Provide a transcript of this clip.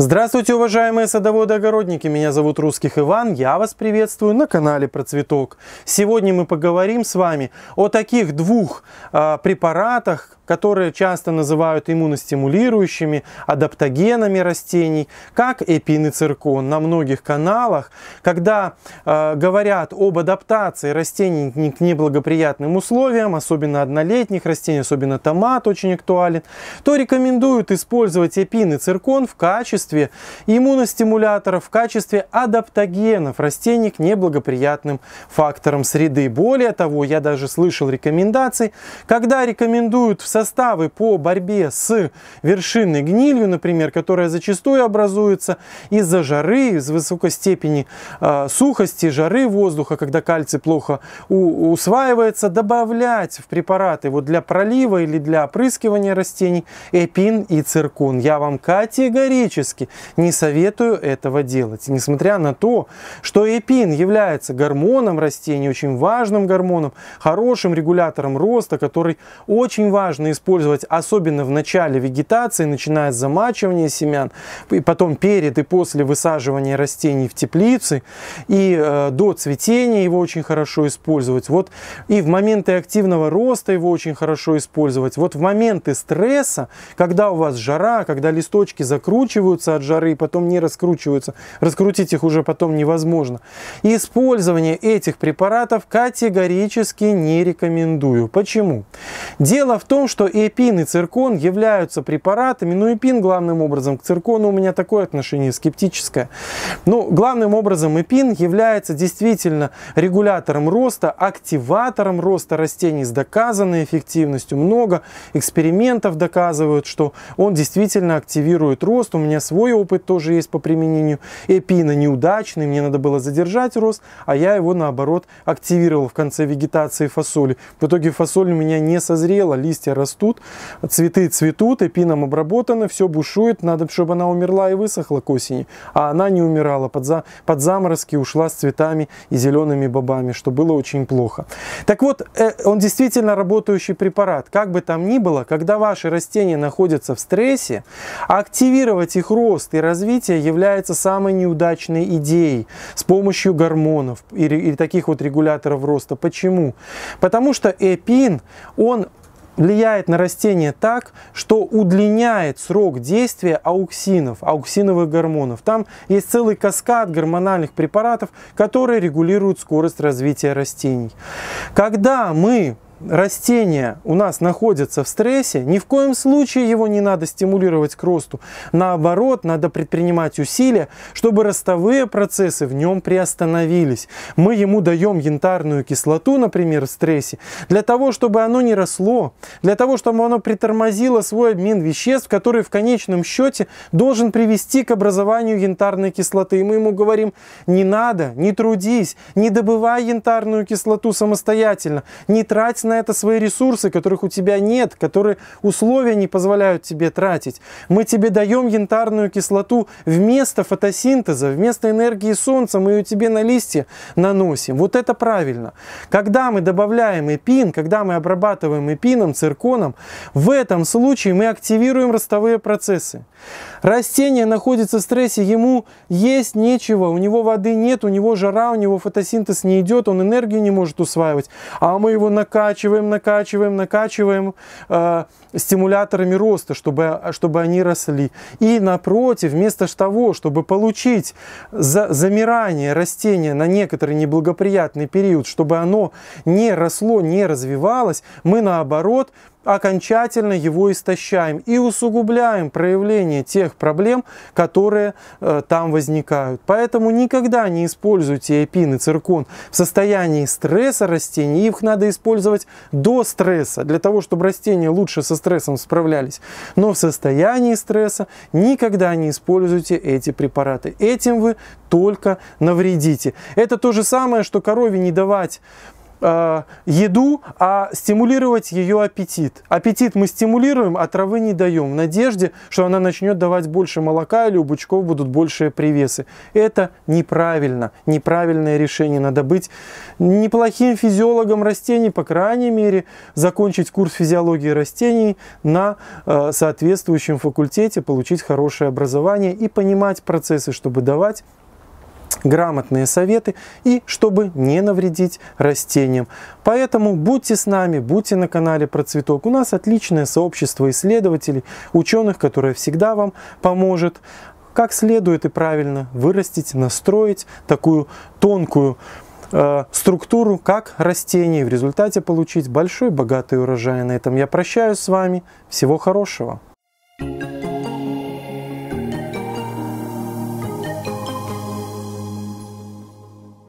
Здравствуйте, уважаемые садоводы-огородники! Меня зовут Русских Иван, я вас приветствую на канале Про Цветок. Сегодня мы поговорим с вами о таких двух э, препаратах, которые часто называют иммуностимулирующими, адаптогенами растений, как эпин и циркон на многих каналах. Когда э, говорят об адаптации растений к неблагоприятным условиям, особенно однолетних растений, особенно томат очень актуален, то рекомендуют использовать эпин и циркон в качестве качестве иммуностимуляторов, в качестве адаптогенов растений к неблагоприятным факторам среды. Более того, я даже слышал рекомендации, когда рекомендуют в составы по борьбе с вершинной гнилью, например, которая зачастую образуется из-за жары, из высокой степени э, сухости, жары воздуха, когда кальций плохо у, усваивается, добавлять в препараты вот для пролива или для опрыскивания растений эпин и циркон. Я вам категорически категорически не советую этого делать. Несмотря на то, что эпин является гормоном растений, очень важным гормоном, хорошим регулятором роста, который очень важно использовать, особенно в начале вегетации, начиная с замачивания семян, и потом перед и после высаживания растений в теплицы, и э, до цветения его очень хорошо использовать. Вот и в моменты активного роста его очень хорошо использовать. Вот в моменты стресса, когда у вас жара, когда листочки закручиваются, плавятся от жары, и потом не раскручиваются. Раскрутить их уже потом невозможно. Использование этих препаратов категорически не рекомендую. Почему? Дело в том, что эпин и циркон являются препаратами, ну эпин главным образом, к циркону у меня такое отношение скептическое. Но ну, главным образом эпин является действительно регулятором роста, активатором роста растений с доказанной эффективностью. Много экспериментов доказывают, что он действительно активирует рост. У меня свой опыт тоже есть по применению эпина неудачный, мне надо было задержать рост, а я его наоборот активировал в конце вегетации фасоли. В итоге фасоль у меня не созрела, листья растут, цветы цветут, эпином обработаны, все бушует, надо, чтобы она умерла и высохла к осени. А она не умирала, под, за, под заморозки ушла с цветами и зелеными бобами, что было очень плохо. Так вот, э, он действительно работающий препарат. Как бы там ни было, когда ваши растения находятся в стрессе, активировать их рост и развитие является самой неудачной идеей с помощью гормонов или, таких вот регуляторов роста. Почему? Потому что эпин, он влияет на растение так, что удлиняет срок действия ауксинов, ауксиновых гормонов. Там есть целый каскад гормональных препаратов, которые регулируют скорость развития растений. Когда мы растение у нас находится в стрессе, ни в коем случае его не надо стимулировать к росту. Наоборот, надо предпринимать усилия, чтобы ростовые процессы в нем приостановились. Мы ему даем янтарную кислоту, например, в стрессе, для того, чтобы оно не росло, для того, чтобы оно притормозило свой обмен веществ, который в конечном счете должен привести к образованию янтарной кислоты. И мы ему говорим, не надо, не трудись, не добывай янтарную кислоту самостоятельно, не трать на это свои ресурсы, которых у тебя нет, которые условия не позволяют тебе тратить. Мы тебе даем янтарную кислоту вместо фотосинтеза, вместо энергии солнца, мы ее тебе на листья наносим. Вот это правильно. Когда мы добавляем эпин, когда мы обрабатываем эпином, цирконом, в этом случае мы активируем ростовые процессы. Растение находится в стрессе, ему есть нечего, у него воды нет, у него жара, у него фотосинтез не идет, он энергию не может усваивать, а мы его накачиваем накачиваем, накачиваем, накачиваем э, стимуляторами роста, чтобы, чтобы они росли. И напротив, вместо того, чтобы получить за, замирание растения на некоторый неблагоприятный период, чтобы оно не росло, не развивалось, мы наоборот окончательно его истощаем и усугубляем проявление тех проблем, которые э, там возникают. Поэтому никогда не используйте эпин и циркон в состоянии стресса растений. Их надо использовать до стресса, для того, чтобы растения лучше со стрессом справлялись. Но в состоянии стресса никогда не используйте эти препараты. Этим вы только навредите. Это то же самое, что корове не давать э, еду, а стимулировать ее аппетит. Аппетит мы стимулируем, а травы не даем, в надежде, что она начнет давать больше молока или у бычков будут большие привесы. Это неправильно, неправильное решение. Надо быть неплохим физиологом растений, по крайней мере, закончить курс физиологии растений на э, соответствующем факультете, получить хорошее образование и понимать процессы, чтобы давать грамотные советы и чтобы не навредить растениям. Поэтому будьте с нами, будьте на канале про цветок. У нас отличное сообщество исследователей, ученых, которое всегда вам поможет как следует и правильно вырастить, настроить такую тонкую э, структуру, как растение, в результате получить большой богатый урожай. На этом я прощаюсь с вами. Всего хорошего!